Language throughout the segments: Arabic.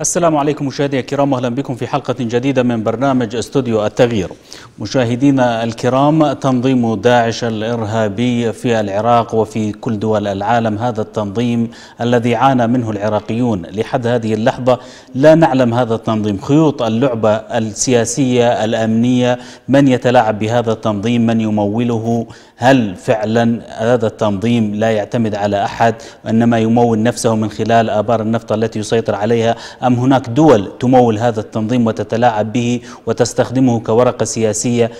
السلام عليكم مشاهدينا الكرام اهلا بكم في حلقه جديده من برنامج استوديو التغيير. مشاهدينا الكرام تنظيم داعش الارهابي في العراق وفي كل دول العالم هذا التنظيم الذي عانى منه العراقيون لحد هذه اللحظه لا نعلم هذا التنظيم خيوط اللعبه السياسيه الامنيه من يتلاعب بهذا التنظيم من يموله هل فعلا هذا التنظيم لا يعتمد على أحد وإنما يمول نفسه من خلال آبار النفط التي يسيطر عليها أم هناك دول تمول هذا التنظيم وتتلاعب به وتستخدمه كورقة سياسية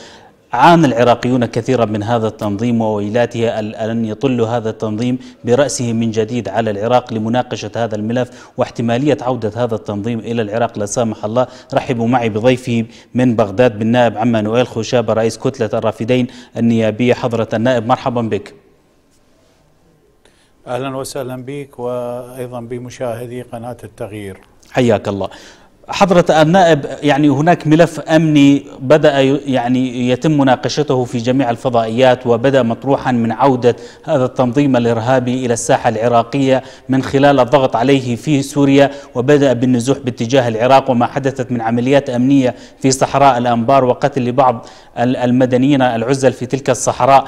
عانى العراقيون كثيرا من هذا التنظيم وويلاته أن يطل هذا التنظيم برأسه من جديد على العراق لمناقشة هذا الملف واحتمالية عودة هذا التنظيم إلى العراق لا سامح الله رحبوا معي بضيفي من بغداد بالنائب عم نويل خشابة رئيس كتلة الرافدين النيابية حضرة النائب مرحبا بك أهلا وسهلا بك وأيضا بمشاهدي قناة التغيير حياك الله حضرة النائب يعني هناك ملف أمني بدأ يعني يتم مناقشته في جميع الفضائيات وبدأ مطروحا من عودة هذا التنظيم الإرهابي إلى الساحة العراقية من خلال الضغط عليه في سوريا وبدأ بالنزوح باتجاه العراق وما حدثت من عمليات أمنية في صحراء الأنبار وقتل لبعض المدنيين العزل في تلك الصحراء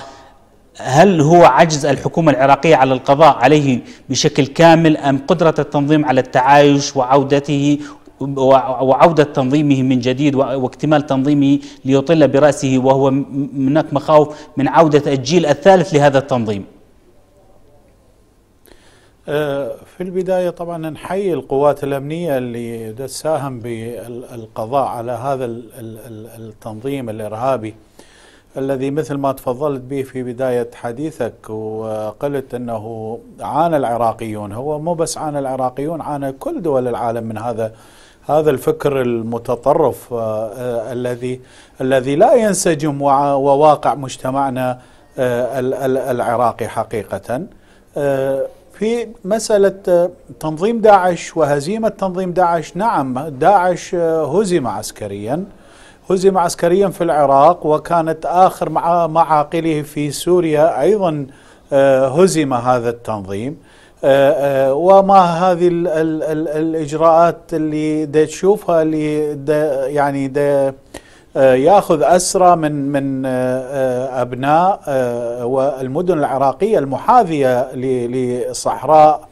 هل هو عجز الحكومة العراقية على القضاء عليه بشكل كامل أم قدرة التنظيم على التعايش وعودته وعودة تنظيمه من جديد واكتمال تنظيمه ليطل برأسه وهو هناك مخاوف من عودة الجيل الثالث لهذا التنظيم آه، في البداية طبعا نحيي القوات الأمنية اللي تساهم بالقضاء على هذا التنظيم الإرهابي الذي مثل ما تفضلت به في بداية حديثك وقلت أنه عانى العراقيون هو مو بس عانى العراقيون عانى كل دول العالم من هذا هذا الفكر المتطرف آه، آه، الذي الذي لا ينسجم وواقع مجتمعنا آه، العراقي حقيقة في مسألة تنظيم داعش وهزيمة تنظيم داعش نعم داعش هزم عسكريا هزم عسكريا في العراق وكانت آخر معاقله في سوريا أيضا هزم هذا التنظيم آه، آه، وما هذه الـ الـ الـ الاجراءات اللي دا تشوفها اللي دا يعني دا آه، ياخذ اسرى من من ابناء والمدن العراقيه المحاذيه للصحراء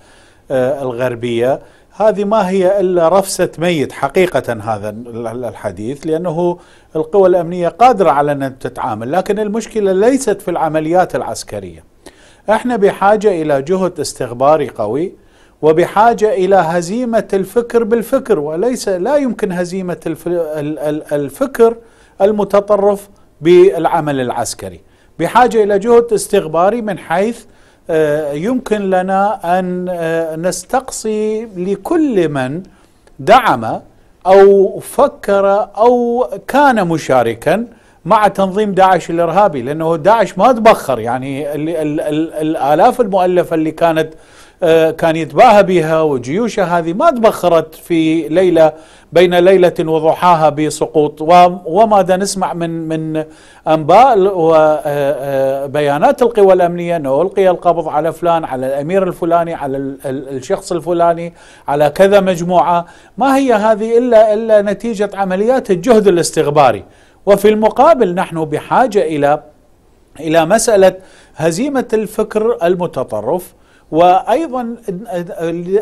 الغربيه هذه ما هي الا رفسه ميت حقيقه هذا الحديث لانه القوى الامنيه قادره على ان تتعامل لكن المشكله ليست في العمليات العسكريه احنا بحاجة إلى جهد استخباري قوي وبحاجة إلى هزيمة الفكر بالفكر وليس لا يمكن هزيمة الفكر المتطرف بالعمل العسكري بحاجة إلى جهد استخباري من حيث آه، يمكن لنا أن آه، نستقصي لكل من دعم أو فكر أو كان مشاركاً مع تنظيم داعش الارهابي لانه داعش ما تبخر يعني الـ الـ الـ الالاف المؤلفه اللي كانت آه، كان يتباهى بها وجيوشه هذه ما تبخرت في ليله بين ليله وضحاها بسقوط وماذا نسمع من من انباء وبيانات آه، آه، القوى الامنيه انه القي القبض على فلان على الامير الفلاني على الشخص الفلاني على كذا مجموعه ما هي هذه الا الا نتيجه عمليات الجهد الاستخباري وفي المقابل نحن بحاجة إلى إلى مسألة هزيمة الفكر المتطرف وايضا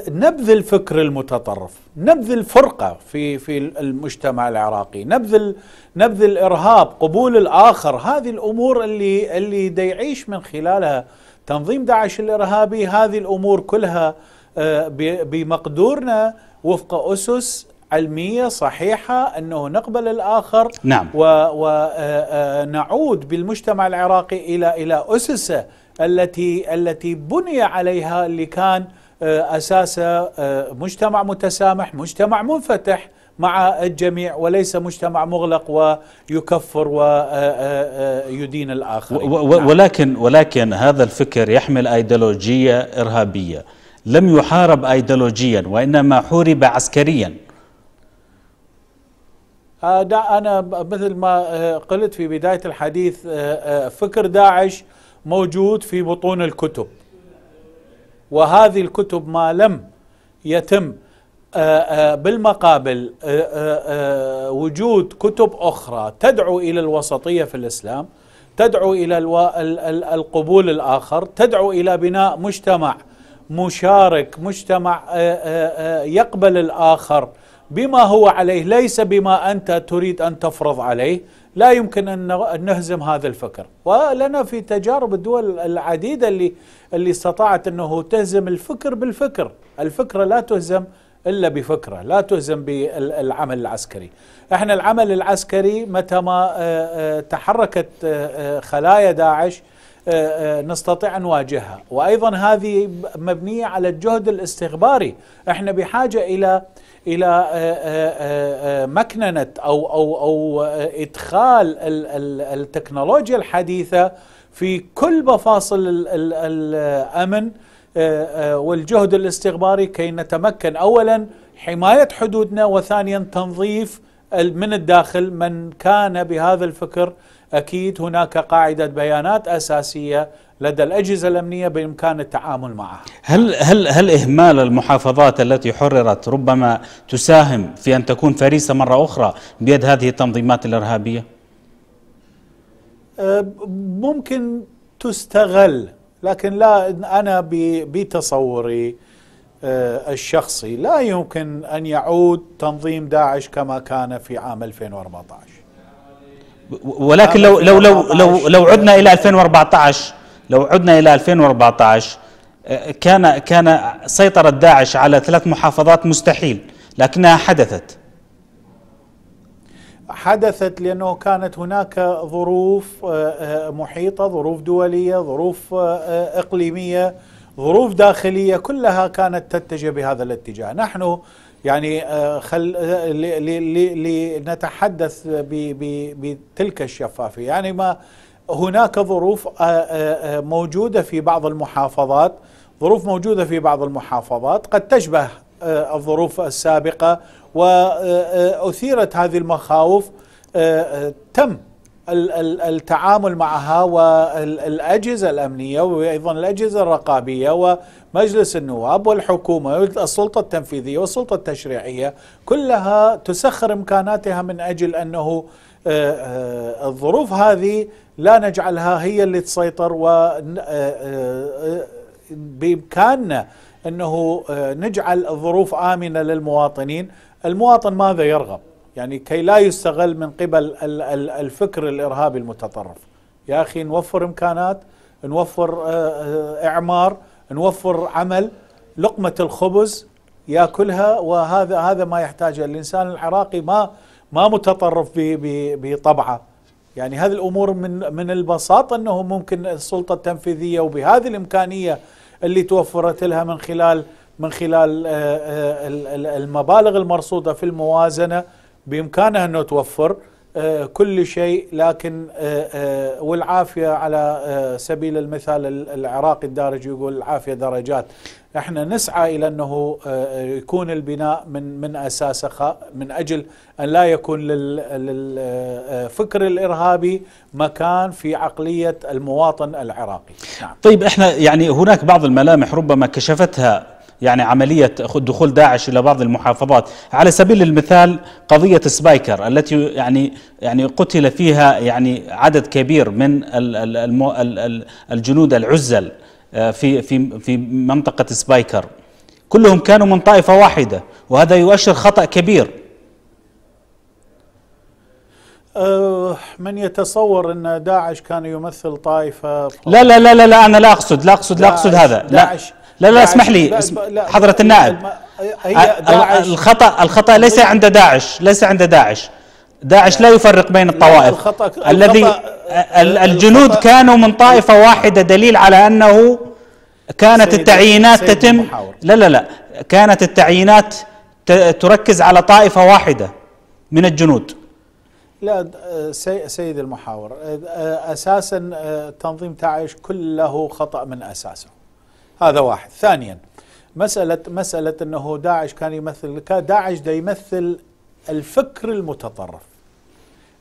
نبذ الفكر المتطرف، نبذ الفرقه في في المجتمع العراقي، نبذ نبذ الارهاب، قبول الاخر، هذه الامور اللي اللي يعيش من خلالها تنظيم داعش الارهابي، هذه الامور كلها آه، بمقدورنا وفق اسس علمية صحيحة أنه نقبل الآخر نعم. ونعود آه، آه، بالمجتمع العراقي إلى إلى أسسه التي التي بني عليها اللي كان آه، أساسه مجتمع متسامح مجتمع منفتح مع الجميع وليس مجتمع مغلق ويكفر ويدين الآخر نعم. ولكن ولكن هذا الفكر يحمل أيديولوجية إرهابية لم يحارب أيديولوجيا وإنما حورب عسكريا آه، دا أنا مثل ما آه، قلت في بداية الحديث آه، فكر داعش موجود في بطون الكتب وهذه الكتب ما لم يتم بالمقابل وجود كتب أخرى تدعو إلى الوسطية في الإسلام تدعو إلى القبول الآخر تدعو إلى بناء مجتمع مشارك مجتمع يقبل الآخر بما هو عليه ليس بما أنت تريد أن تفرض عليه لا يمكن أن نهزم هذا الفكر ولنا في تجارب الدول العديدة اللي, اللي استطاعت أنه تهزم الفكر بالفكر الفكرة لا تهزم إلا بفكرة لا تهزم بالعمل العسكري احنا العمل العسكري متى ما آه، آه، تحركت آه، خلايا داعش نستطيع أن نواجهها وأيضا هذه مبنية على الجهد الاستخباري احنا بحاجة إلى الى آه، آه، آه، مكننه او او او ادخال التكنولوجيا الحديثه في كل مفاصل الامن والجهد الاستخباري كي نتمكن اولا حمايه حدودنا وثانيا تنظيف من الداخل من كان بهذا الفكر أكيد هناك قاعدة بيانات أساسية لدى الأجهزة الأمنية بإمكان التعامل معها هل, هل, هل إهمال المحافظات التي حررت ربما تساهم في أن تكون فريسة مرة أخرى بيد هذه التنظيمات الإرهابية؟ أه، ممكن تستغل لكن لا أنا بتصوري آه، الشخصي لا يمكن أن يعود تنظيم داعش كما كان في عام 2014 ولكن لو لو لو لو لو عدنا الى 2014 لو عدنا الى 2014 آه، كان كان سيطرة داعش على ثلاث محافظات مستحيل لكنها حدثت حدثت لأنه كانت هناك ظروف آه، محيطة ظروف دولية ظروف إقليمية ظروف داخلية كلها كانت تتجه بهذا الاتجاه نحن يعني آه، آه، لنتحدث بتلك الشفافية يعني ما هناك ظروف آه، موجودة في بعض المحافظات ظروف موجودة في بعض المحافظات قد تشبه الظروف السابقة وأثيرت هذه المخاوف تم التعامل معها والأجهزة الأمنية وأيضا الأجهزة الرقابية ومجلس النواب والحكومة والسلطة التنفيذية والسلطة التشريعية كلها تسخر إمكاناتها من أجل أنه آه، آه، الظروف هذه لا نجعلها هي اللي تسيطر آه، بامكاننا أنه نجعل الظروف آمنة للمواطنين المواطن ماذا يرغب يعني كي لا يستغل من قبل الفكر الإرهابي المتطرف يا أخي نوفر إمكانات نوفر آه، آه، إعمار نوفر عمل لقمة الخبز ياكلها وهذا هذا ما يحتاجه الانسان العراقي ما ما متطرف بطبعه يعني هذه الامور من من البساطه انه ممكن السلطه التنفيذيه وبهذه الامكانيه اللي توفرت لها من خلال من خلال آه، المبالغ المرصوده في الموازنه بإمكانها أنه توفر آه، كل شيء لكن آه، آه، والعافية على سبيل المثال العراقي الدارج يقول العافية درجات احنا نسعى إلى أنه يكون البناء من, من أساسه من أجل أن لا يكون للفكر الإرهابي مكان في عقلية المواطن العراقي نعم. طيب احنا يعني هناك بعض الملامح ربما كشفتها يعني عملية دخول داعش إلى بعض المحافظات على سبيل المثال قضية سبايكر التي يعني يعني قتل فيها يعني عدد كبير من الجنود العزل آه، في في في منطقة سبايكر كلهم كانوا من طائفة واحدة وهذا يؤشر خطأ كبير أه، من يتصور ان داعش كان يمثل طائفه لا لا لا لا, انا لا اقصد لا اقصد لا اقصد هذا لا لا لا يعني اسمح لي حضرة النائب هي داعش الخطأ الخطأ ليس عند داعش ليس عند داعش داعش لا يفرق بين الطوائف الذي الجنود كانوا من طائفة واحدة دليل على أنه كانت التعيينات تتم لا لا لا كانت التعيينات تركز على طائفة واحدة من الجنود لا سيد المحاور أساسا تنظيم داعش كله خطأ من أساسه هذا واحد ثانيا مسألة مسألة أنه داعش كان يمثل داعش دا يمثل الفكر المتطرف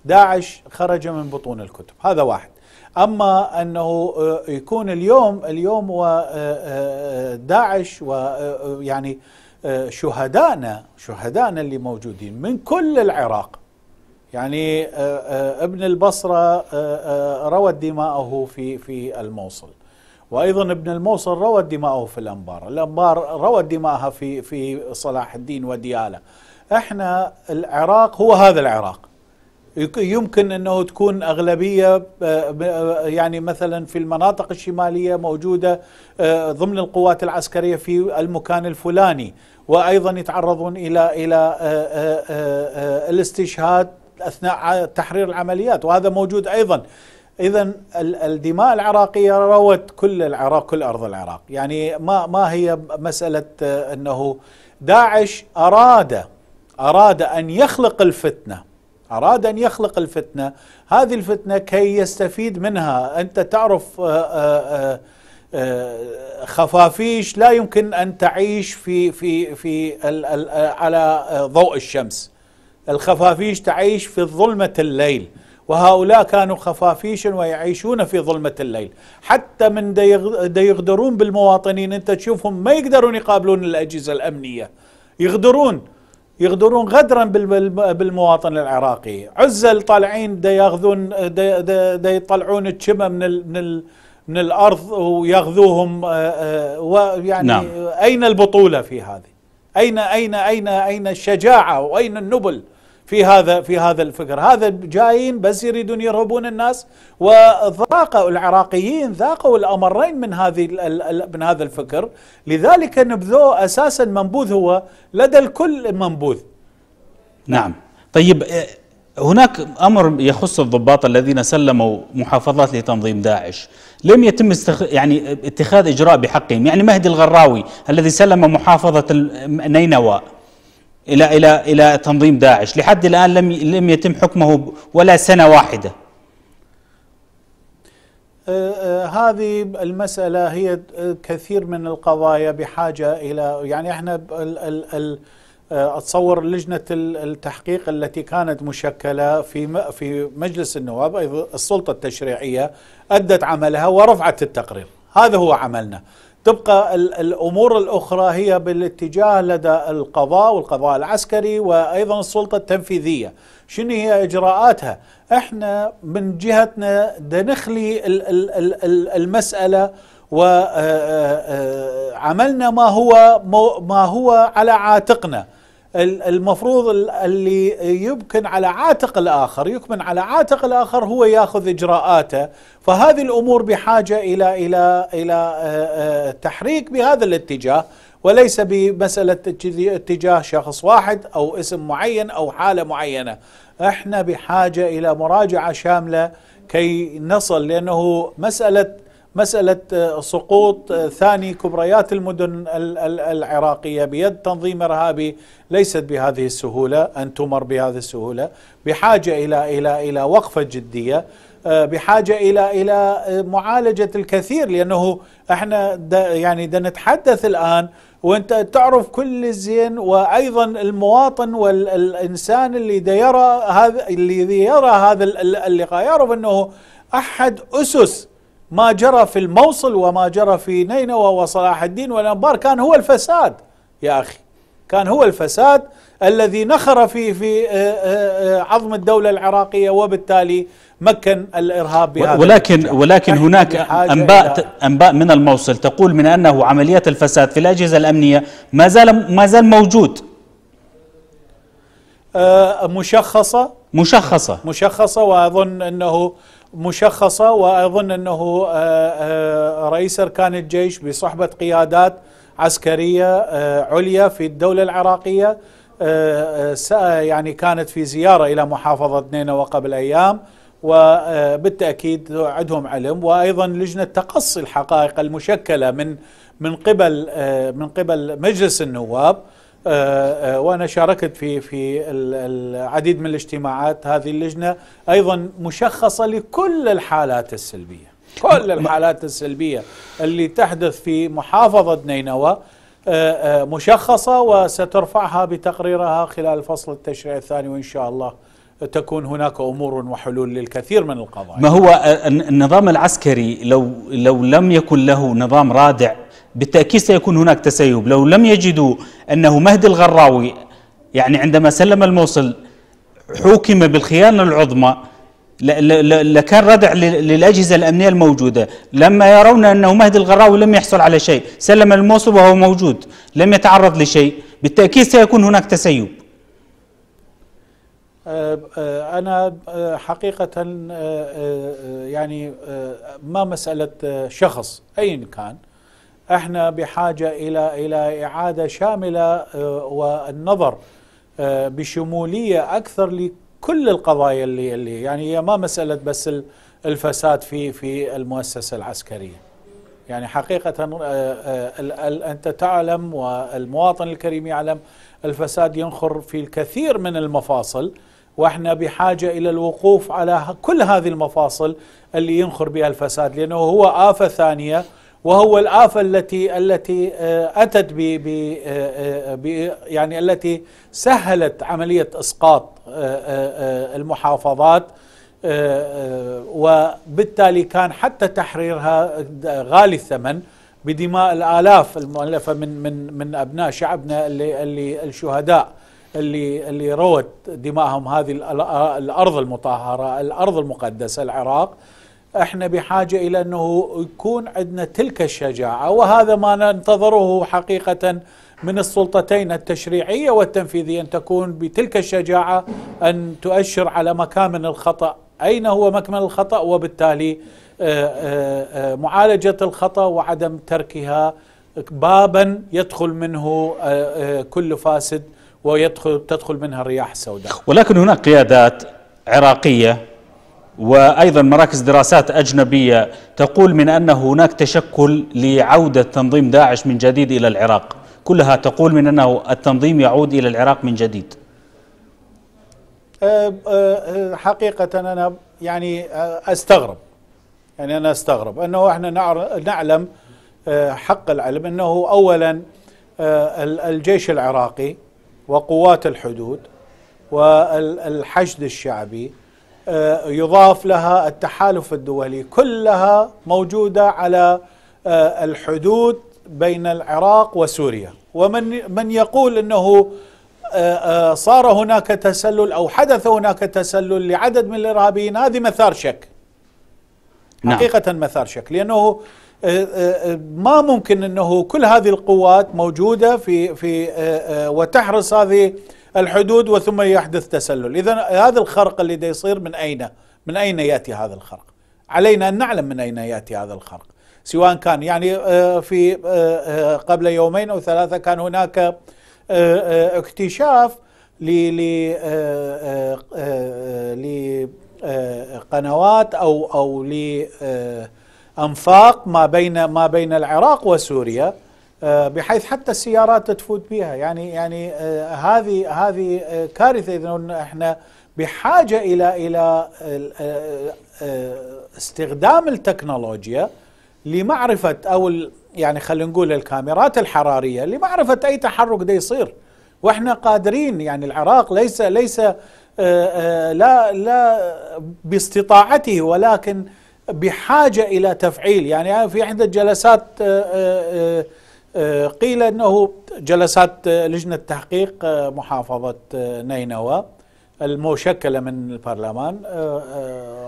داعش خرج من بطون الكتب هذا واحد أما أنه آه، يكون اليوم اليوم وداعش آه، آه، ويعني شهدائنا شهدائنا اللي موجودين من كل العراق يعني ابن البصرة روى دماءه في في الموصل وايضا ابن الموصل روى دماءه في الانبار، الانبار روى دماءها في في صلاح الدين ودياله. احنا العراق هو هذا العراق. يمكن انه تكون اغلبيه آه، آه، يعني مثلا في المناطق الشماليه موجوده آه، ضمن القوات العسكريه في المكان الفلاني وايضا يتعرضون الى الى الاستشهاد اثناء تحرير العمليات وهذا موجود ايضا اذا الدماء العراقيه روت كل العراق كل ارض العراق يعني ما ما هي مساله آه، انه داعش اراد اراد ان يخلق الفتنه اراد ان يخلق الفتنه هذه الفتنه كي يستفيد منها انت تعرف آه، آه، خفافيش لا يمكن ان تعيش في في في على ضوء الشمس الخفافيش تعيش في ظلمه الليل وهؤلاء كانوا خفافيش ويعيشون في ظلمة الليل حتى من يغدرون بالمواطنين انت تشوفهم ما يقدرون يقابلون الأجهزة الأمنية يغدرون يغدرون غدرا بالمواطن العراقي عزل طالعين دا ياخذون دا, يطلعون الشمة من من من الارض وياخذوهم آه، آه، ويعني نعم. اين البطوله في هذه؟ اين اين اين اين الشجاعه واين النبل؟ في هذا في هذا الفكر هذا جايين بس يريدون يرهبون الناس وذاقوا العراقيين ذاقوا الامرين من هذه من هذا الفكر لذلك نبذوه اساسا منبوذ هو لدى الكل منبوذ نعم طيب آه، هناك امر يخص الضباط الذين سلموا محافظات لتنظيم داعش لم يتم استخ... يعني اتخاذ اجراء بحقهم يعني مهدي الغراوي الذي سلم محافظه نينوى إلى إلى إلى تنظيم داعش لحد الآن لم لم يتم حكمه ولا سنة واحدة أه، أه، هذه المسألة هي أه، كثير من القضايا بحاجة إلى يعني احنا ال ال ال اتصور لجنه التحقيق التي كانت مشكله في في مجلس النواب السلطه التشريعيه ادت عملها ورفعت التقرير هذا هو عملنا تبقى الامور الاخرى هي بالاتجاه لدى القضاء والقضاء العسكري وايضا السلطه التنفيذيه، شنو هي اجراءاتها؟ احنا من جهتنا دنخلي المساله وعملنا آه، آه، آه، ما هو ما هو على عاتقنا. المفروض اللي يمكن على عاتق الآخر يكمن على عاتق الآخر هو ياخذ إجراءاته فهذه الأمور بحاجة إلى إلى إلى آه، آه، تحريك بهذا الاتجاه وليس بمسألة اتجاه شخص واحد أو اسم معين أو حالة معينة احنا بحاجة إلى مراجعة شاملة كي نصل لأنه مسألة مسألة آه، سقوط آه، ثاني كبريات المدن العراقية بيد تنظيم إرهابي ليست بهذه السهولة أن تمر بهذه السهولة بحاجة إلى إلى إلى وقفة جدية آه، بحاجة إلى إلى معالجة الكثير لأنه احنا يعني دا نتحدث الآن وانت تعرف كل الزين وايضا المواطن والانسان اللي دا يرى هذا اللي يرى هذا اللقاء يعرف انه احد اسس ما جرى في الموصل وما جرى في نينوى وصلاح الدين والأنبار كان هو الفساد يا أخي كان هو الفساد الذي نخر في في آه، آه، آه، عظم الدولة العراقية وبالتالي مكن الإرهاب بهذا ولكن ولكن هناك أنباء أنباء من الموصل تقول من أنه عمليات الفساد في الأجهزة الأمنية ما زال ما زال موجود مشخصة مشخصة مشخصة وأظن أنه مشخصة وأظن أنه آه، آه، رئيس أركان الجيش بصحبة قيادات عسكرية آه، عليا في الدولة العراقية يعني كانت في زيارة إلى محافظة نينوى قبل أيام وبالتأكيد عندهم علم وأيضا لجنة تقصي الحقائق المشكلة من من قبل من قبل مجلس النواب آه، آه، وانا شاركت في في العديد من الاجتماعات هذه اللجنه ايضا مشخصه لكل الحالات السلبيه كل الحالات السلبيه اللي تحدث في محافظه نينوى آه، مشخصه وسترفعها بتقريرها خلال الفصل التشريع الثاني وان شاء الله تكون هناك امور وحلول للكثير من القضايا. ما هو النظام العسكري لو لو لم يكن له نظام رادع بالتأكيد سيكون هناك تسيب لو لم يجدوا أنه مهدي الغراوي يعني عندما سلم الموصل حوكم بالخيانة العظمى لكان ردع للأجهزة الأمنية الموجودة لما يرون أنه مهدي الغراوي لم يحصل على شيء سلم الموصل وهو موجود لم يتعرض لشيء بالتأكيد سيكون هناك تسيب أه، أه، أنا أه، حقيقة يعني ما مسألة شخص أيا كان احنا بحاجه الى الى اعاده شامله آه، والنظر آه، بشموليه اكثر لكل القضايا اللي اللي يعني هي ما مساله بس الفساد في في المؤسسه العسكريه. يعني حقيقه آه، انت تعلم والمواطن الكريم يعلم الفساد ينخر في الكثير من المفاصل واحنا بحاجه الى الوقوف على كل هذه المفاصل اللي ينخر بها الفساد لانه هو افه ثانيه وهو الآفة التي التي آه، أتت آه، آه، ب يعني التي سهلت عملية إسقاط المحافظات وبالتالي كان حتى تحريرها غالي الثمن بدماء الآلاف المؤلفة من من من أبناء شعبنا اللي اللي الشهداء اللي اللي روت دماءهم هذه الأرض المطهرة الأرض المقدسة العراق احنا بحاجه الى انه يكون عندنا تلك الشجاعه وهذا ما ننتظره حقيقه من السلطتين التشريعيه والتنفيذيه ان تكون بتلك الشجاعه ان تؤشر على مكامن الخطا اين هو مكمن الخطا وبالتالي آه، آه، آه، معالجه الخطا وعدم تركها بابا يدخل منه كل فاسد ويدخل تدخل منها الرياح السوداء ولكن هناك قيادات عراقيه وايضا مراكز دراسات اجنبيه تقول من ان هناك تشكل لعوده تنظيم داعش من جديد الى العراق، كلها تقول من انه التنظيم يعود الى العراق من جديد. أه، أه، حقيقه انا يعني أه، استغرب يعني انا استغرب انه احنا نعلم حق العلم انه اولا الجيش العراقي وقوات الحدود والحشد الشعبي آه، يضاف لها التحالف الدولي كلها موجودة على آه، الحدود بين العراق وسوريا ومن من يقول أنه آه، صار هناك تسلل أو حدث هناك تسلل لعدد من الإرهابيين هذه مثار شك نعم. حقيقة مثار شك لأنه ما ممكن أنه كل هذه القوات موجودة في, في وتحرص هذه الحدود وثم يحدث تسلل إذا هذا الخرق اللي دا يصير من أين من أين يأتي هذا الخرق علينا أن نعلم من أين يأتي هذا الخرق سواء كان يعني آه، في آه، آه، قبل يومين أو ثلاثة كان هناك اكتشاف لقنوات أو أو لأنفاق ما بين ما بين العراق وسوريا آه، بحيث حتى السيارات تفوت بها يعني يعني آه، هذه هذه آه، كارثه اذا احنا بحاجه الى الى استخدام التكنولوجيا لمعرفه او يعني خلينا نقول الكاميرات الحراريه لمعرفه اي تحرك ده يصير واحنا قادرين يعني العراق ليس ليس لا لا باستطاعته ولكن بحاجه الى تفعيل يعني في احدى الجلسات آه، قيل أنه جلسات آه، لجنة تحقيق آه، محافظة نينوى المشكلة من البرلمان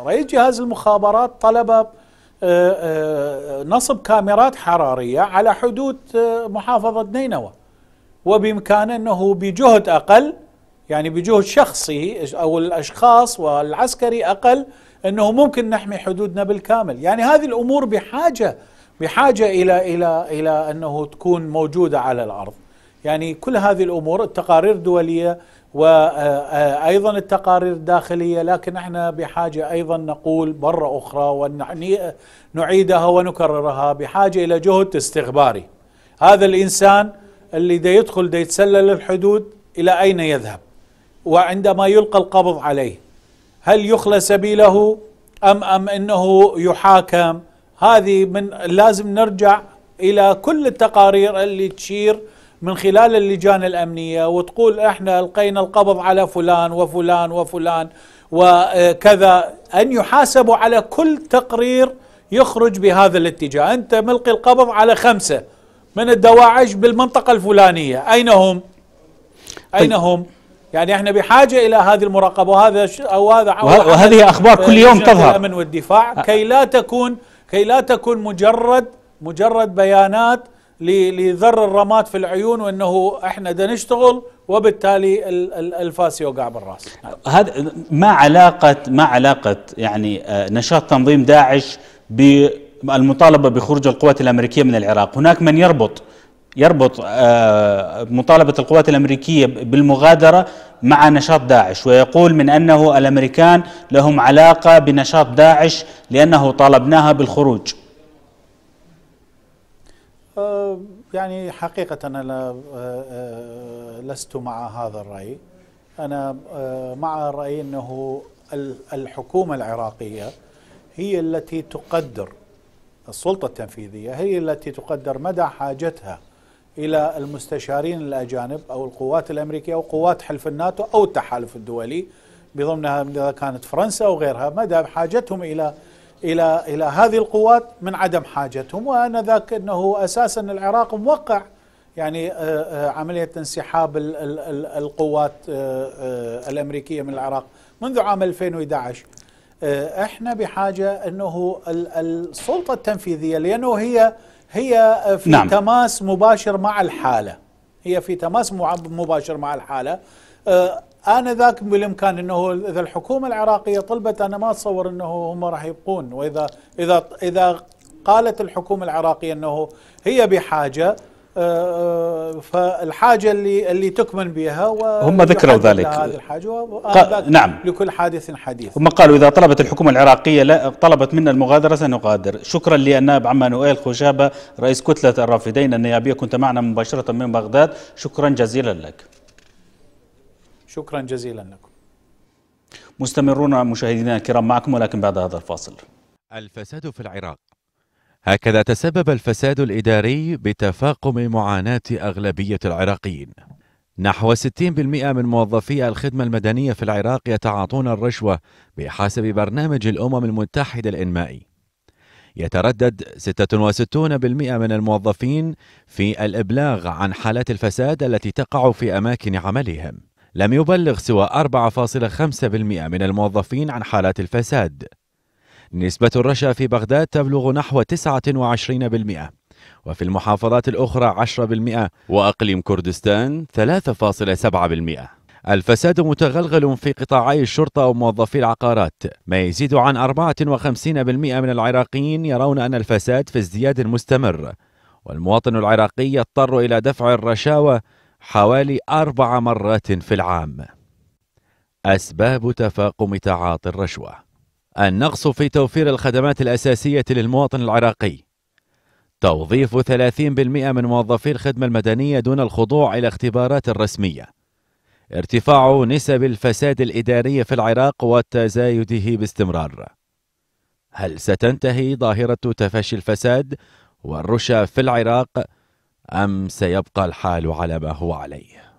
رئيس جهاز المخابرات طلب نصب كاميرات حرارية على حدود محافظة نينوى وبإمكانه أنه بجهد أقل يعني بجهد شخصي أو الأشخاص والعسكري أقل أنه ممكن نحمي حدودنا بالكامل يعني هذه الأمور بحاجة بحاجه الى الى الى انه تكون موجوده على الارض يعني كل هذه الامور التقارير دوليه وايضا آه، آه، التقارير الداخليه لكن احنا بحاجه ايضا نقول مره اخرى ونعيدها ونكررها بحاجه الى جهد استخباري هذا الانسان اللي دا يدخل دا يتسلل الحدود الى اين يذهب وعندما يلقى القبض عليه هل يخلى سبيله ام ام انه يحاكم هذه من لازم نرجع إلى كل التقارير اللي تشير من خلال اللجان الأمنية وتقول إحنا ألقينا القبض على فلان وفلان وفلان وكذا أن يحاسبوا على كل تقرير يخرج بهذا الاتجاه أنت ملقي القبض على خمسة من الدواعش بالمنطقة الفلانية أين هم؟ طيب. أين هم؟ يعني احنا بحاجه الى هذه المراقبه وهذا وهذا او هذا وهذه اخبار كل يوم تظهر الامن والدفاع كي لا تكون كي لا تكون مجرد مجرد بيانات لذر الرماد في العيون وانه احنا بدنا نشتغل وبالتالي الفاس يوقع بالراس هذا ما علاقه ما علاقه يعني آه، نشاط تنظيم داعش بالمطالبه بخروج القوات الامريكيه من العراق هناك من يربط يربط آه، مطالبة القوات الأمريكية بالمغادرة مع نشاط داعش ويقول من أنه الأمريكان لهم علاقة بنشاط داعش لأنه طالبناها بالخروج آه، يعني حقيقة أنا آه، لست مع هذا الرأي أنا مع رأي أنه الحكومة العراقية هي التي تقدر السلطة التنفيذية هي التي تقدر مدى حاجتها إلى المستشارين الأجانب أو القوات الأمريكية أو قوات حلف الناتو أو التحالف الدولي بضمنها إذا كانت فرنسا وغيرها مدى حاجتهم إلى إلى إلى هذه القوات من عدم حاجتهم وأنا ذاك أنه أساسا العراق موقع يعني آه، آه، عملية انسحاب القوات آه، الأمريكية من العراق منذ عام 2011 احنا بحاجة أنه السلطة التنفيذية لأنه هي هي في نعم. تماس مباشر مع الحالة هي في تماس مباشر مع الحالة آه، انا ذاك بالإمكان أنه إذا الحكومة العراقية طلبت أنا ما أتصور أنه هم راح يبقون وإذا إذا إذا قالت الحكومة العراقية أنه هي بحاجة آه، آه، فالحاجه اللي اللي تكمن بها هم ذكروا ذلك هذه الحاجه نعم لكل حادث حديث هم قالوا اذا طلبت الحكومه العراقيه لا طلبت منا المغادره سنغادر شكرا للنائب عمانوئيل خشابه رئيس كتله الرافدين النيابيه كنت معنا مباشره من بغداد شكرا جزيلا لك شكرا جزيلا لكم مستمرون مشاهدينا الكرام معكم ولكن بعد هذا الفاصل الفساد في العراق هكذا تسبب الفساد الإداري بتفاقم معاناة أغلبية العراقيين نحو 60% من موظفي الخدمة المدنية في العراق يتعاطون الرشوة بحسب برنامج الأمم المتحدة الإنمائي يتردد 66% من الموظفين في الإبلاغ عن حالات الفساد التي تقع في أماكن عملهم لم يبلغ سوى 4.5% من الموظفين عن حالات الفساد نسبة الرشا في بغداد تبلغ نحو 29% وفي المحافظات الأخرى 10% وأقليم كردستان 3.7% الفساد متغلغل في قطاعي الشرطة وموظفي العقارات ما يزيد عن 54% من العراقيين يرون أن الفساد في ازدياد مستمر والمواطن العراقي يضطر إلى دفع الرشاوى حوالي أربع مرات في العام أسباب تفاقم تعاطي الرشوة النقص في توفير الخدمات الأساسية للمواطن العراقي توظيف 30% من موظفي الخدمة المدنية دون الخضوع إلى اختبارات رسمية ارتفاع نسب الفساد الإداري في العراق وتزايده باستمرار هل ستنتهي ظاهرة تفشي الفساد والرشا في العراق أم سيبقى الحال على ما هو عليه؟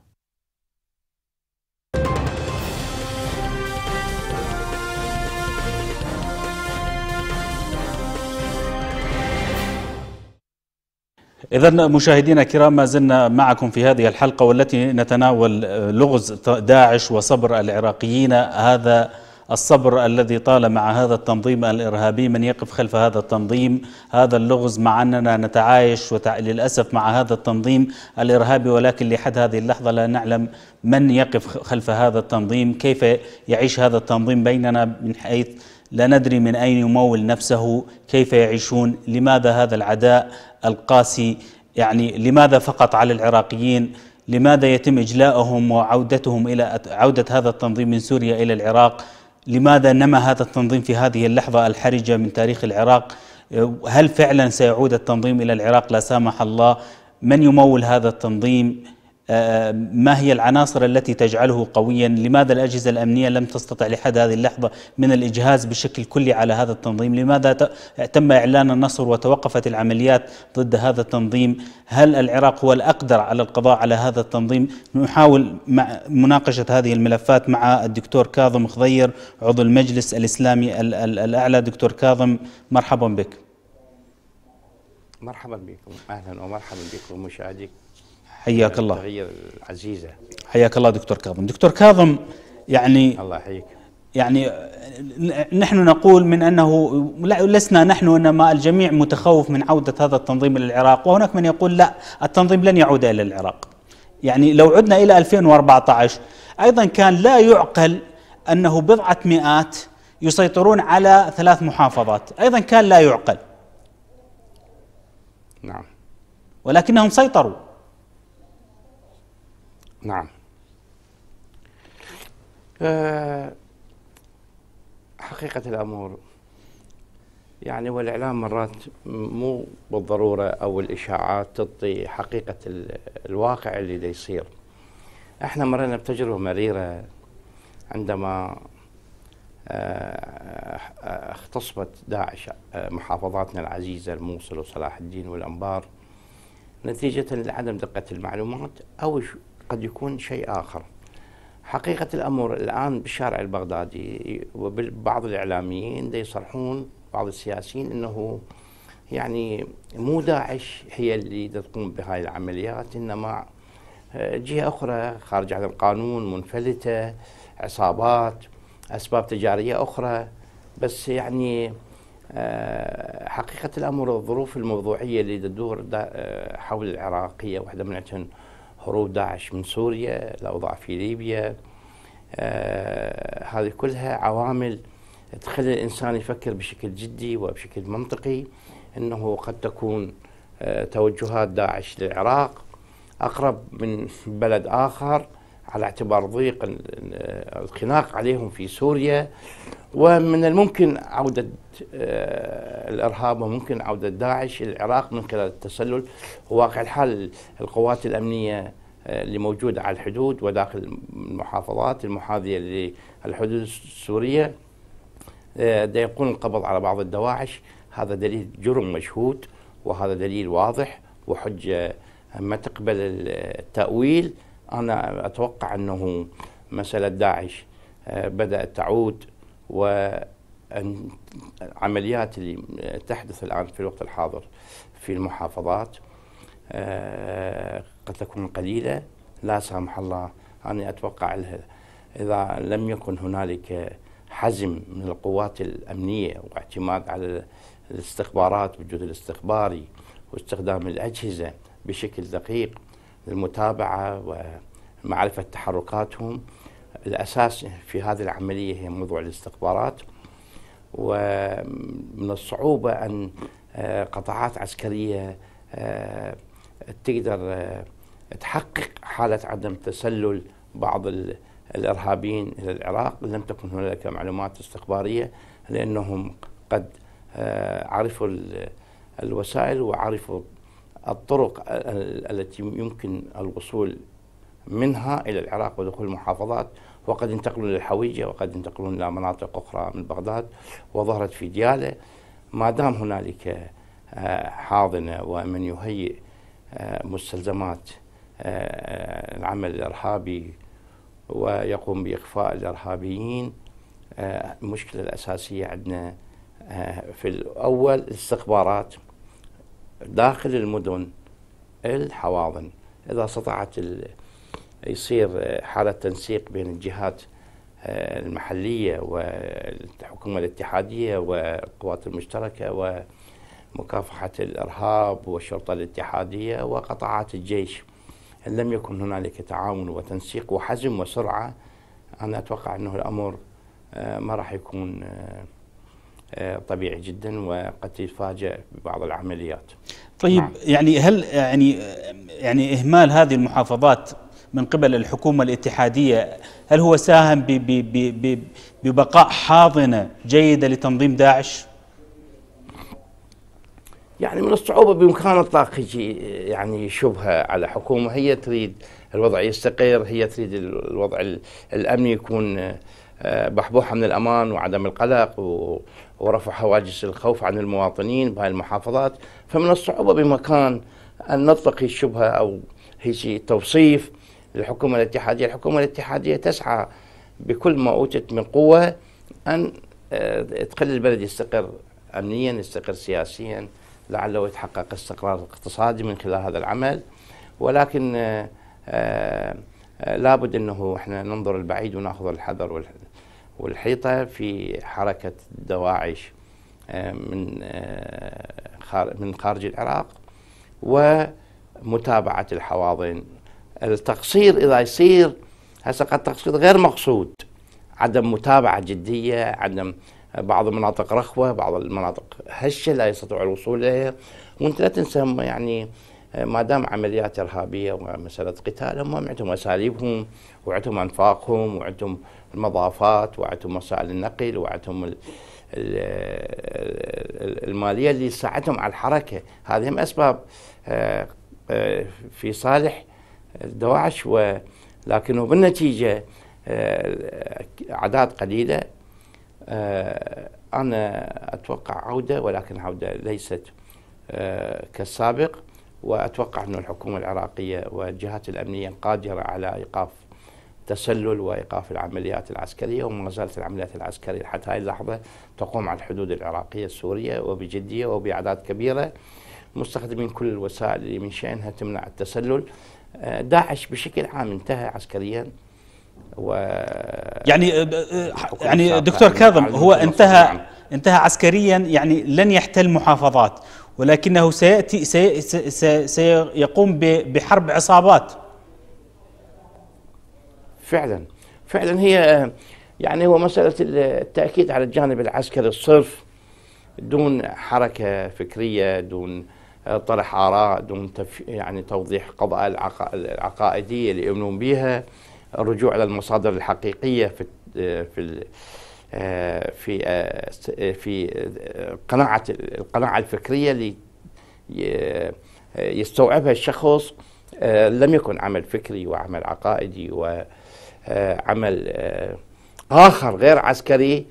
إذا مشاهدينا الكرام ما زلنا معكم في هذه الحلقة والتي نتناول لغز داعش وصبر العراقيين هذا الصبر الذي طال مع هذا التنظيم الإرهابي من يقف خلف هذا التنظيم هذا اللغز مع أننا نتعايش وتع... للأسف مع هذا التنظيم الإرهابي ولكن لحد هذه اللحظة لا نعلم من يقف خلف هذا التنظيم كيف يعيش هذا التنظيم بيننا من حيث لا ندري من أين يمول نفسه كيف يعيشون لماذا هذا العداء القاسي يعني لماذا فقط على العراقيين لماذا يتم إجلاءهم وعودتهم إلى عودة هذا التنظيم من سوريا إلى العراق لماذا نمى هذا التنظيم في هذه اللحظة الحرجة من تاريخ العراق هل فعلا سيعود التنظيم إلى العراق لا سامح الله من يمول هذا التنظيم آه، ما هي العناصر التي تجعله قويا لماذا الأجهزة الأمنية لم تستطع لحد هذه اللحظة من الإجهاز بشكل كلي على هذا التنظيم لماذا تم إعلان النصر وتوقفت العمليات ضد هذا التنظيم هل العراق هو الأقدر على القضاء على هذا التنظيم نحاول مع مناقشة هذه الملفات مع الدكتور كاظم خضير عضو المجلس الإسلامي الأعلى دكتور كاظم مرحبا بك مرحبا بكم أهلا ومرحبا بكم مشاهديكم حياك يعني الله العزيزة حياك الله دكتور كاظم دكتور كاظم يعني الله يحييك يعني نحن نقول من انه لسنا نحن انما الجميع متخوف من عوده هذا التنظيم الى العراق وهناك من يقول لا التنظيم لن يعود الى العراق. يعني لو عدنا الى 2014 ايضا كان لا يعقل انه بضعه مئات يسيطرون على ثلاث محافظات، ايضا كان لا يعقل. نعم. ولكنهم سيطروا. نعم أه حقيقة الأمور يعني والإعلام مرات مو بالضرورة أو الإشاعات تطي حقيقة الواقع اللي دي يصير احنا مرينا بتجربة مريرة عندما آه، آه، اختصبت داعش آه، محافظاتنا العزيزة الموصل وصلاح الدين والأنبار نتيجة لعدم دقة المعلومات أو قد يكون شيء آخر حقيقة الأمر الآن بالشارع البغدادي وبعض الإعلاميين يصرحون بعض السياسيين أنه يعني مو داعش هي اللي تقوم بهاي العمليات إنما آه، جهة أخرى خارج عن القانون منفلتة عصابات أسباب تجارية أخرى بس يعني آه، حقيقة الأمر الظروف الموضوعية اللي تدور آه، حول العراقية واحدة من هروب داعش من سوريا الأوضاع في ليبيا آه، هذه كلها عوامل تخلي الإنسان يفكر بشكل جدي وبشكل منطقي أنه قد تكون آه، توجهات داعش للعراق أقرب من بلد آخر على اعتبار ضيق الخناق عليهم في سوريا ومن الممكن عودة آه، الإرهاب وممكن عودة داعش العراق من خلال التسلل وواقع الحال القوات الأمنية آه، اللي موجودة على الحدود وداخل المحافظات المحاذية للحدود السورية آه، دا يكون القبض على بعض الدواعش هذا دليل جرم مشهود وهذا دليل واضح وحجة ما تقبل التأويل أنا أتوقع أنه مسألة داعش آه، بدأت تعود و العمليات اللي تحدث الآن في الوقت الحاضر في المحافظات آه، قد تكون قليلة لا سامح الله أنا أتوقع لها إذا لم يكن هنالك حزم من القوات الأمنية واعتماد على الاستخبارات والجهد الاستخباري واستخدام الأجهزة بشكل دقيق المتابعة ومعرفة تحركاتهم الأساس في هذه العملية هي موضوع الاستخبارات ومن الصعوبة أن آه، قطاعات عسكرية آه، تقدر آه، تحقق حالة عدم تسلل بعض الإرهابيين إلى العراق لم تكن هناك معلومات استخبارية لأنهم قد عرفوا الوسائل وعرفوا الطرق التي يمكن الوصول منها إلى العراق ودخول المحافظات وقد ينتقلون للحويجة وقد ينتقلون إلى مناطق أخرى من بغداد وظهرت في ديالة ما دام هنالك آه، حاضنة ومن يهيئ آه، مستلزمات آه، العمل الإرهابي ويقوم بإخفاء الإرهابيين المشكلة الأساسية عندنا في الأول الاستخبارات داخل المدن الحواضن إذا استطاعت يصير حالة تنسيق بين الجهات آه، المحلية والحكومة الاتحادية والقوات المشتركة ومكافحة الإرهاب والشرطة الاتحادية وقطاعات الجيش إن لم يكن هنالك تعاون وتنسيق وحزم وسرعة أنا أتوقع أنه الأمر آه، ما راح يكون آه، آه، طبيعي جدا وقد تتفاجأ ببعض العمليات طيب نعم. يعني هل يعني يعني إهمال هذه المحافظات من قبل الحكومة الاتحادية هل هو ساهم ب ب ب ببقاء حاضنة جيدة لتنظيم داعش؟ يعني من الصعوبة بإمكان يجي يعني شبهة على حكومة هي تريد الوضع يستقر هي تريد الوضع الأمني يكون آه، بحبوحة من الأمان وعدم القلق ورفع حواجز الخوف عن المواطنين بهاي المحافظات فمن الصعوبة بمكان أن نطلق الشبهة أو هيك توصيف الحكومة الاتحادية الحكومة الاتحادية تسعى بكل ما أوتت من قوة أن آه، تخلي البلد يستقر أمنيا يستقر سياسيا لعله يتحقق استقرار اقتصادي من خلال هذا العمل ولكن آه، لابد أنه احنا ننظر البعيد وناخذ الحذر والحيطة في حركة دواعش آه، من آه، من خارج العراق ومتابعة الحواضن التقصير إذا يصير هسه قد تقصير غير مقصود عدم متابعة جدية عدم آه، بعض المناطق رخوة بعض المناطق هشة لا يستطيع الوصول إليها وانت لا تنسى يعني ما دام عمليات إرهابية ومسألة قتال هم عندهم أساليبهم وعندهم أنفاقهم وعندهم المضافات وعندهم وسائل النقل وعندهم الماليه اللي تساعدهم على الحركه هذه هم اسباب آه، آه، في صالح الدواعش ولكن بالنتيجه آه، اعداد قليله انا اتوقع عوده ولكن عوده ليست كالسابق واتوقع ان الحكومه العراقيه والجهات الامنيه قادره على ايقاف تسلل وايقاف العمليات العسكريه وما زالت العمليات العسكريه حتى هذه اللحظه تقوم على الحدود العراقيه السوريه وبجديه وباعداد كبيره مستخدمين كل الوسائل اللي من شانها تمنع التسلل آه، داعش بشكل عام انتهى عسكريا و يعني آه، يعني دكتور كاظم هو انتهى يعني. انتهى عسكريا يعني لن يحتل محافظات ولكنه سياتي سيقوم بحرب عصابات فعلا فعلا هي يعني هو مسألة التأكيد على الجانب العسكري الصرف دون حركة فكرية دون طرح آراء دون تف يعني توضيح قضاء العقائدية اللي يؤمنون بها الرجوع إلى المصادر الحقيقية في في في في قناعة القناعة الفكرية اللي يستوعبها الشخص لم يكن عمل فكري وعمل عقائدي و آه، عمل آه، آخر غير عسكري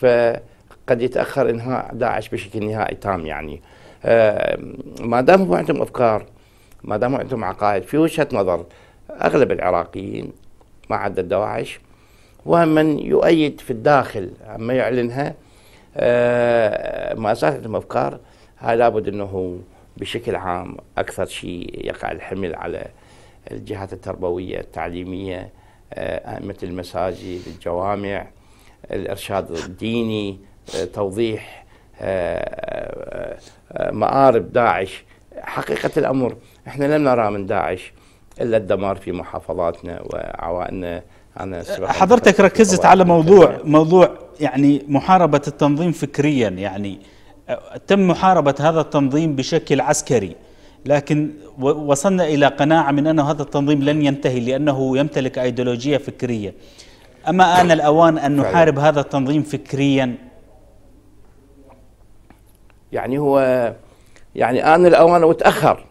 فقد يتأخر إنهاء داعش بشكل نهائي تام يعني آه، ما دام هو عندهم أفكار ما دام عندهم عقائد في وجهة نظر أغلب العراقيين ما عدا دواعش ومن يؤيد في الداخل أما يعلنها ما زالت عندهم أفكار هذا لابد أنه بشكل عام أكثر شيء يقع الحمل على الجهات التربوية التعليمية أئمة المساجد الجوامع الإرشاد الديني آه، توضيح آه، آه، مآرب داعش حقيقة الأمر إحنا لم نرى من داعش إلا الدمار في محافظاتنا وعوائلنا أنا حضرتك ركزت على موضوع موضوع يعني محاربة التنظيم فكريا يعني تم محاربة هذا التنظيم بشكل عسكري لكن وصلنا إلى قناعة من أن هذا التنظيم لن ينتهي لأنه يمتلك أيديولوجية فكرية أما آن الأوان أن نحارب هذا التنظيم فكريا يعني هو يعني آن الأوان وتأخر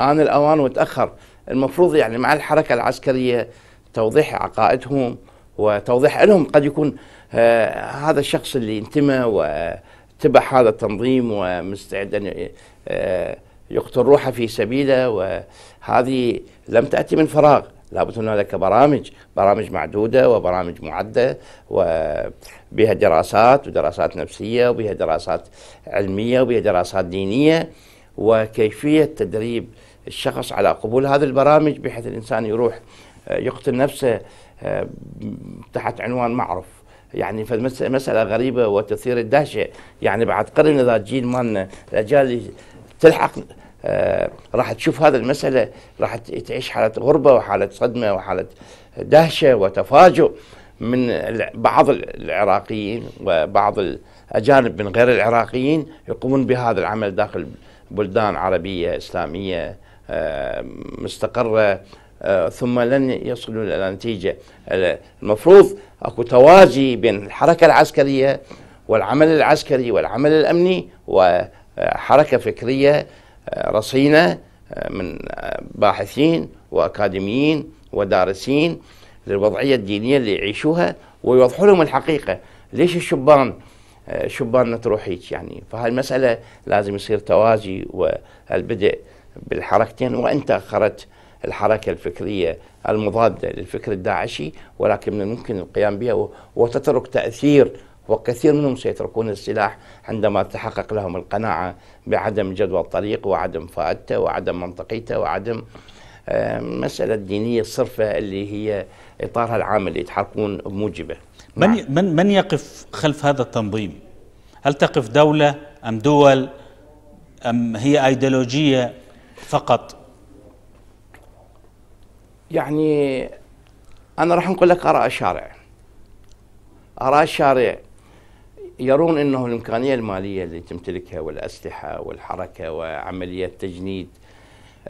آن الأوان وتأخر المفروض يعني مع الحركة العسكرية توضيح عقائدهم وتوضيح لهم قد يكون آه، هذا الشخص اللي انتمى وتبع هذا التنظيم ومستعد أن آه، يقتل روحه في سبيله وهذه لم تأتي من فراغ لابد أن هناك برامج برامج معدودة وبرامج معدة وبها دراسات ودراسات نفسية وبها دراسات علمية وبها دراسات دينية وكيفية تدريب الشخص على قبول هذه البرامج بحيث الإنسان يروح آه، يقتل نفسه آه، تحت عنوان معرف يعني فمسألة غريبة وتثير الدهشة يعني بعد قرن إذا جيل مالنا الأجيال تلحق آه، راح تشوف هذا المسألة راح تعيش حالة غربة وحالة صدمة وحالة دهشة وتفاجؤ من بعض العراقيين وبعض الأجانب من غير العراقيين يقومون بهذا العمل داخل بلدان عربية إسلامية آه، مستقرة آه، ثم لن يصلوا إلى نتيجة المفروض أكو توازي بين الحركة العسكرية والعمل العسكري والعمل الأمني و حركة فكرية آه، رصينة آه، من آه، باحثين وأكاديميين ودارسين للوضعية الدينية اللي يعيشوها ويوضحوا لهم الحقيقة ليش الشبان شباننا تروح هيك يعني فهذه المسألة لازم يصير توازي والبدء بالحركتين وإن تأخرت الحركة الفكرية المضادة للفكر الداعشي ولكن من الممكن القيام بها وتترك تأثير وكثير منهم سيتركون السلاح عندما تحقق لهم القناعة بعدم جدوى الطريق وعدم فائدته وعدم منطقيته وعدم مسألة دينية صرفة اللي هي إطارها العام اللي يتحركون بموجبه من, من, من يقف خلف هذا التنظيم؟ هل تقف دولة أم دول أم هي أيديولوجية فقط؟ يعني أنا راح نقول لك آراء الشارع آراء الشارع يرون انه الامكانيه الماليه اللي تمتلكها والاسلحه والحركه وعمليه تجنيد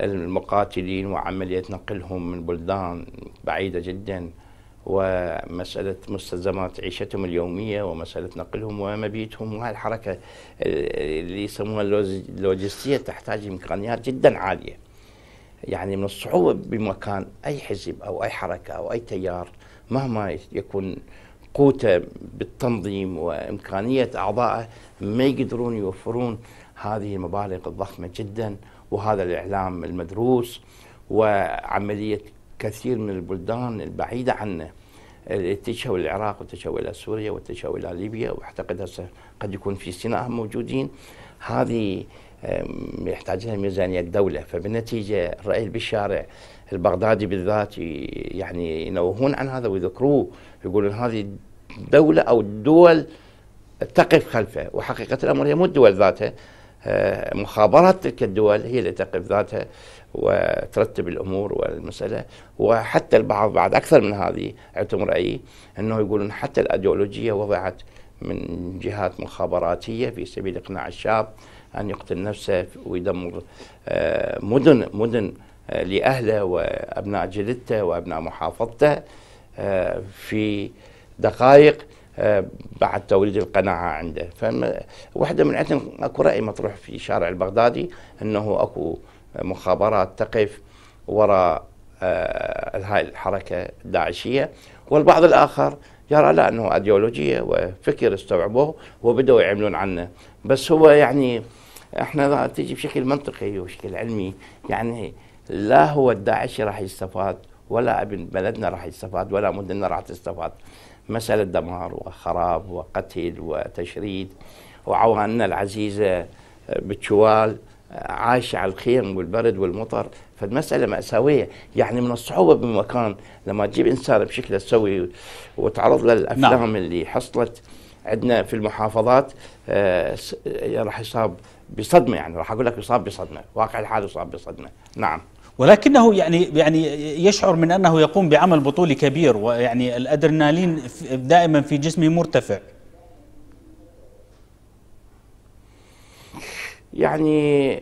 المقاتلين وعمليه نقلهم من بلدان بعيده جدا ومسألة مستلزمات عيشتهم اليومية ومسألة نقلهم ومبيتهم وهالحركه الحركة اللي يسموها اللوجستية تحتاج إمكانيات جدا عالية يعني من الصعوبة بمكان أي حزب أو أي حركة أو أي تيار مهما يكون قوته بالتنظيم وامكانيه اعضائه ما يقدرون يوفرون هذه المبالغ الضخمه جدا وهذا الاعلام المدروس وعمليه كثير من البلدان البعيده عنا اللي تشوا العراق واتجهوا الى سوريا واتجهوا الى ليبيا واعتقد هسه قد يكون في سيناء موجودين هذه يحتاج لها ميزانيه الدوله فبالنتيجه الراي بالشارع البغدادي بالذات يعني ينوهون عن هذا ويذكروه يقولون هذه دولة أو دول تقف خلفه وحقيقة الأمر هي مو الدول ذاتها آه، مخابرات تلك الدول هي اللي تقف ذاتها وترتب الامور والمساله وحتى البعض بعد اكثر من هذه عندهم رايي انه يقولون حتى الايديولوجيه وضعت من جهات مخابراتيه في سبيل اقناع الشعب ان يقتل نفسه ويدمر آه، مدن مدن لأهله وأبناء جلدته وأبناء محافظته آه، في دقائق آه، بعد توليد القناعة عنده فواحدة من عندنا أكو رأي مطروح في شارع البغدادي أنه أكو مخابرات تقف وراء آه، هاي الحركة الداعشية والبعض الآخر يرى لا أنه أيديولوجية وفكر استوعبوه وبدأوا يعملون عنه بس هو يعني احنا تجي بشكل منطقي وشكل علمي يعني لا هو الداعش راح يستفاد ولا ابن بلدنا راح يستفاد ولا مدننا راح تستفاد مسألة دمار وخراب وقتل وتشريد وعواننا العزيزة آه، بالشوال آه، عايشة على الخيم والبرد والمطر فالمسألة مأساوية يعني من الصعوبة بمكان لما تجيب إنسان بشكله تسوي وتعرض للأفلام نعم. اللي حصلت عندنا في المحافظات آه، راح يصاب بصدمة يعني راح أقول لك يصاب بصدمة واقع الحال يصاب بصدمة نعم ولكنه يعني يعني يشعر من انه يقوم بعمل بطولي كبير ويعني الادرينالين دائما في جسمه مرتفع يعني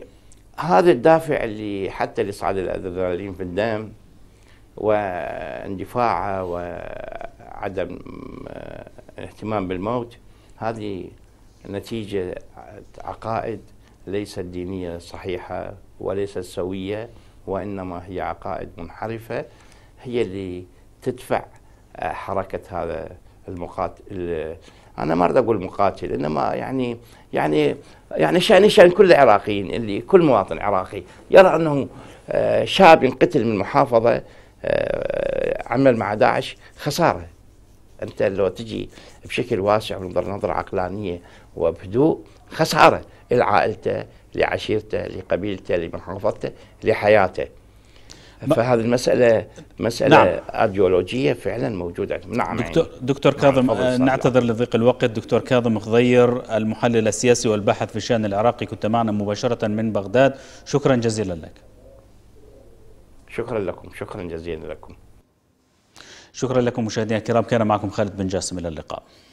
هذا الدافع اللي حتى لصعد الادرينالين في الدم واندفاعه وعدم الاهتمام آه، بالموت هذه نتيجه عقائد ليست دينيه صحيحه وليست سويه وإنما هي عقائد منحرفة هي اللي تدفع آه، حركة هذا المقاتل أنا ما أريد أقول مقاتل إنما يعني يعني يعني شأن شأن كل العراقيين اللي كل مواطن عراقي يرى أنه آه، شاب ينقتل من محافظه آه، عمل مع داعش خسارة أنت لو تجي بشكل واسع ونظر نظرة عقلانية وبهدوء خسارة لعائلته لعشيرته لقبيلته لمحافظته لحياته فهذه المسألة مسألة نعم. أرجيولوجية فعلا موجودة نعم دكتور, يعني. دكتور كاظم نعم نعتذر لضيق الوقت دكتور كاظم خضير المحلل السياسي والباحث في الشأن العراقي كنت معنا مباشرة من بغداد شكرا جزيلا لك شكرا لكم شكرا جزيلا لكم شكرا لكم مشاهدينا الكرام كان معكم خالد بن جاسم إلى اللقاء